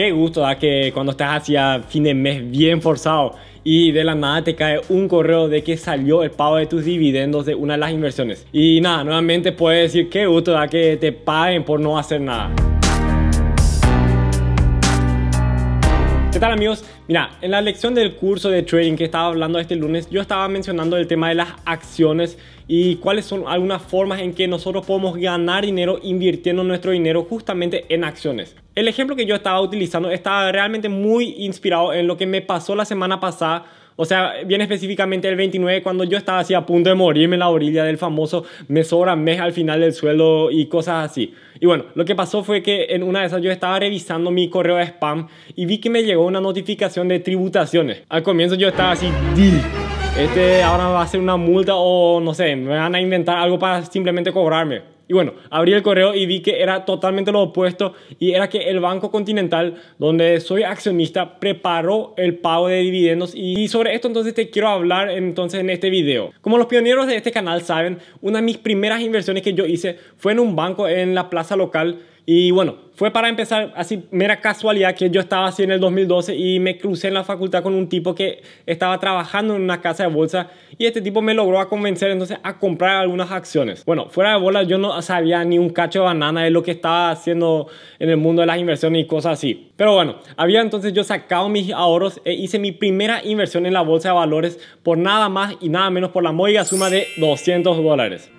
Qué gusto da que cuando estás hacia fin de mes bien forzado y de la nada te cae un correo de que salió el pago de tus dividendos de una de las inversiones. Y nada, nuevamente puedes decir qué gusto da que te paguen por no hacer nada. ¿Qué tal amigos? Mira, en la lección del curso de trading que estaba hablando este lunes, yo estaba mencionando el tema de las acciones y cuáles son algunas formas en que nosotros podemos ganar dinero invirtiendo nuestro dinero justamente en acciones. El ejemplo que yo estaba utilizando estaba realmente muy inspirado en lo que me pasó la semana pasada o sea, bien específicamente el 29, cuando yo estaba así a punto de morirme en la orilla del famoso me sobra mes al final del suelo y cosas así. Y bueno, lo que pasó fue que en una de esas yo estaba revisando mi correo de spam y vi que me llegó una notificación de tributaciones. Al comienzo yo estaba así, Este ahora va a ser una multa o no sé, me van a inventar algo para simplemente cobrarme. Y bueno, abrí el correo y vi que era totalmente lo opuesto y era que el Banco Continental, donde soy accionista, preparó el pago de dividendos y sobre esto entonces te quiero hablar entonces en este video. Como los pioneros de este canal saben, una de mis primeras inversiones que yo hice fue en un banco en la plaza local y bueno, fue para empezar así, mera casualidad que yo estaba así en el 2012 y me crucé en la facultad con un tipo que estaba trabajando en una casa de bolsa y este tipo me logró a convencer entonces a comprar algunas acciones. Bueno, fuera de bola yo no sabía ni un cacho de banana de lo que estaba haciendo en el mundo de las inversiones y cosas así. Pero bueno, había entonces yo sacado mis ahorros e hice mi primera inversión en la bolsa de valores por nada más y nada menos por la moya suma de 200 dólares.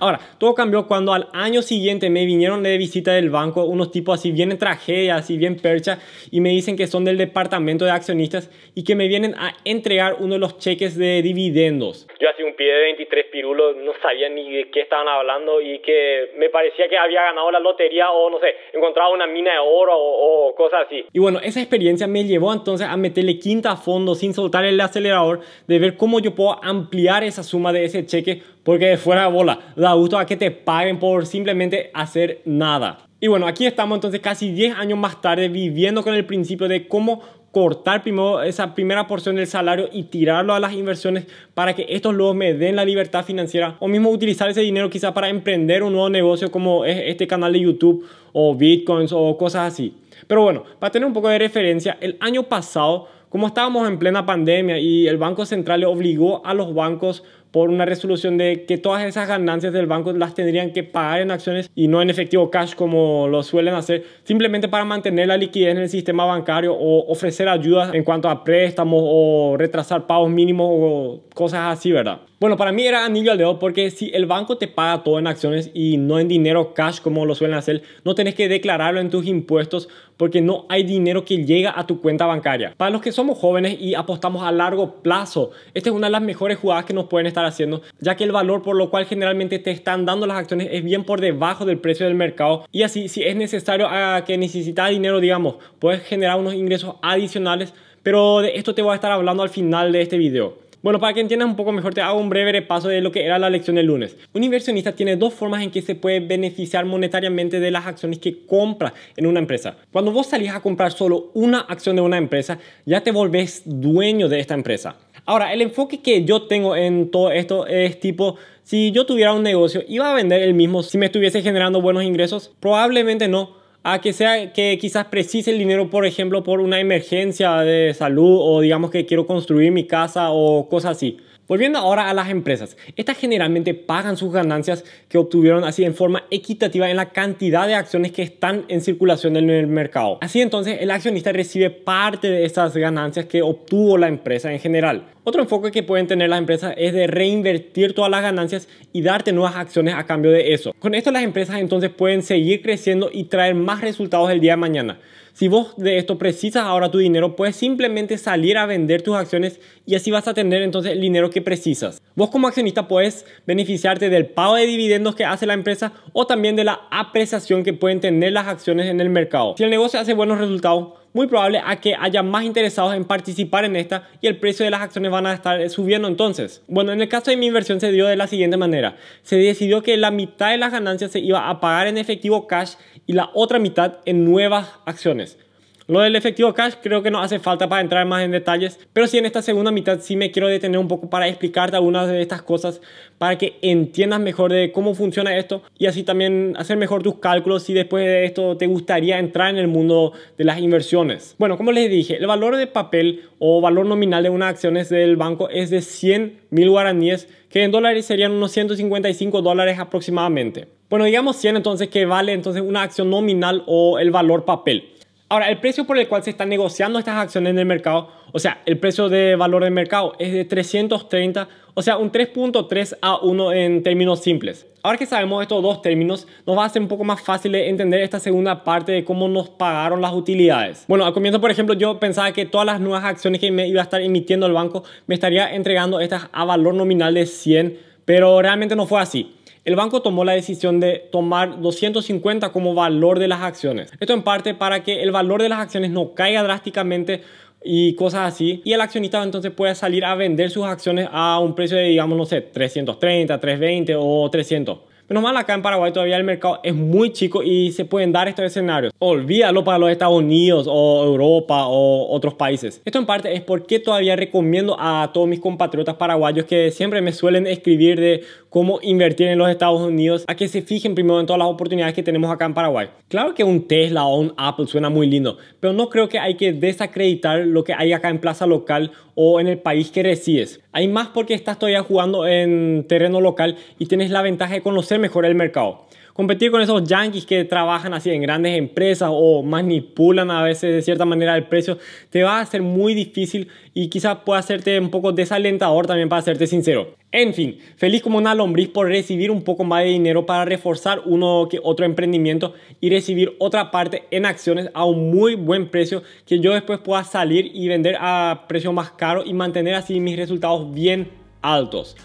Ahora, todo cambió cuando al año siguiente me vinieron de visita del banco unos tipos así bien en tragedia, así bien percha, y me dicen que son del departamento de accionistas y que me vienen a entregar uno de los cheques de dividendos. Yo así un pie de 23 pirulos, no sabía ni de qué estaban hablando y que me parecía que había ganado la lotería o no sé, Encontraba una mina de oro o, o cosas así. Y bueno, esa experiencia me llevó entonces a meterle quinta a fondo sin soltar el acelerador de ver cómo yo puedo ampliar esa suma de ese cheque porque fuera de bola, da gusto a que te paguen por simplemente hacer nada. Y bueno, aquí estamos entonces casi 10 años más tarde viviendo con el principio de cómo cortar primero esa primera porción del salario y tirarlo a las inversiones para que estos luego me den la libertad financiera o mismo utilizar ese dinero quizás para emprender un nuevo negocio como es este canal de YouTube o bitcoins o cosas así. Pero bueno, para tener un poco de referencia, el año pasado, como estábamos en plena pandemia y el Banco Central le obligó a los bancos por una resolución de que todas esas ganancias del banco las tendrían que pagar en acciones y no en efectivo cash como lo suelen hacer, simplemente para mantener la liquidez en el sistema bancario o ofrecer ayudas en cuanto a préstamos o retrasar pagos mínimos o cosas así, ¿verdad? Bueno, para mí era anillo al dedo porque si el banco te paga todo en acciones y no en dinero cash como lo suelen hacer, no tenés que declararlo en tus impuestos porque no hay dinero que llega a tu cuenta bancaria. Para los que somos jóvenes y apostamos a largo plazo, esta es una de las mejores jugadas que nos pueden estar haciendo, ya que el valor por lo cual generalmente te están dando las acciones es bien por debajo del precio del mercado y así si es necesario ah, que necesitas dinero, digamos, puedes generar unos ingresos adicionales, pero de esto te voy a estar hablando al final de este video. Bueno, para que entiendas un poco mejor, te hago un breve repaso de lo que era la lección del lunes. Un inversionista tiene dos formas en que se puede beneficiar monetariamente de las acciones que compra en una empresa. Cuando vos salís a comprar solo una acción de una empresa, ya te volvés dueño de esta empresa. Ahora, el enfoque que yo tengo en todo esto es tipo, si yo tuviera un negocio, ¿iba a vender el mismo si me estuviese generando buenos ingresos? Probablemente no a que sea que quizás precise el dinero, por ejemplo, por una emergencia de salud o digamos que quiero construir mi casa o cosas así. Volviendo ahora a las empresas, estas generalmente pagan sus ganancias que obtuvieron así en forma equitativa en la cantidad de acciones que están en circulación en el mercado. Así entonces el accionista recibe parte de esas ganancias que obtuvo la empresa en general. Otro enfoque que pueden tener las empresas es de reinvertir todas las ganancias y darte nuevas acciones a cambio de eso. Con esto las empresas entonces pueden seguir creciendo y traer más resultados el día de mañana. Si vos de esto precisas ahora tu dinero, puedes simplemente salir a vender tus acciones y así vas a tener entonces el dinero que precisas. Vos como accionista puedes beneficiarte del pago de dividendos que hace la empresa o también de la apreciación que pueden tener las acciones en el mercado. Si el negocio hace buenos resultados, muy probable a que haya más interesados en participar en esta y el precio de las acciones van a estar eh, subiendo entonces. Bueno, en el caso de mi inversión se dio de la siguiente manera. Se decidió que la mitad de las ganancias se iba a pagar en efectivo cash y la otra mitad en nuevas acciones. Lo del efectivo cash creo que no hace falta para entrar más en detalles, pero sí en esta segunda mitad sí me quiero detener un poco para explicarte algunas de estas cosas para que entiendas mejor de cómo funciona esto y así también hacer mejor tus cálculos si después de esto te gustaría entrar en el mundo de las inversiones. Bueno, como les dije, el valor de papel o valor nominal de unas acciones del banco es de 100 mil guaraníes, que en dólares serían unos 155 dólares aproximadamente. Bueno, digamos 100 entonces que vale entonces una acción nominal o el valor papel. Ahora, el precio por el cual se están negociando estas acciones en el mercado, o sea, el precio de valor de mercado es de 330, o sea, un 3.3 a 1 en términos simples. Ahora que sabemos estos dos términos, nos va a ser un poco más fácil entender esta segunda parte de cómo nos pagaron las utilidades. Bueno, al comienzo, por ejemplo, yo pensaba que todas las nuevas acciones que me iba a estar emitiendo el banco me estaría entregando estas a valor nominal de 100, pero realmente no fue así el banco tomó la decisión de tomar 250 como valor de las acciones. Esto en parte para que el valor de las acciones no caiga drásticamente y cosas así. Y el accionista entonces pueda salir a vender sus acciones a un precio de, digamos, no sé, 330, 320 o 300. Menos mal acá en Paraguay todavía el mercado es muy chico y se pueden dar estos escenarios. Olvídalo para los Estados Unidos o Europa o otros países. Esto en parte es porque todavía recomiendo a todos mis compatriotas paraguayos que siempre me suelen escribir de cómo invertir en los Estados Unidos a que se fijen primero en todas las oportunidades que tenemos acá en Paraguay. Claro que un Tesla o un Apple suena muy lindo, pero no creo que hay que desacreditar lo que hay acá en plaza local o en el país que resides. Hay más porque estás todavía jugando en terreno local y tienes la ventaja de conocer mejorar el mercado. Competir con esos yankees que trabajan así en grandes empresas o manipulan a veces de cierta manera el precio, te va a ser muy difícil y quizás pueda hacerte un poco desalentador también para serte sincero. En fin, feliz como una lombriz por recibir un poco más de dinero para reforzar uno que otro emprendimiento y recibir otra parte en acciones a un muy buen precio que yo después pueda salir y vender a precio más caro y mantener así mis resultados bien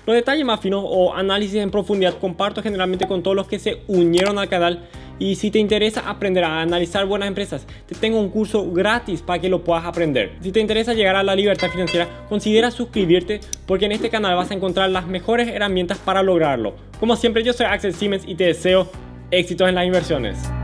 los detalles más finos o análisis en profundidad comparto generalmente con todos los que se unieron al canal y si te interesa aprender a analizar buenas empresas, te tengo un curso gratis para que lo puedas aprender. Si te interesa llegar a la libertad financiera, considera suscribirte porque en este canal vas a encontrar las mejores herramientas para lograrlo. Como siempre, yo soy Axel Siemens y te deseo éxitos en las inversiones.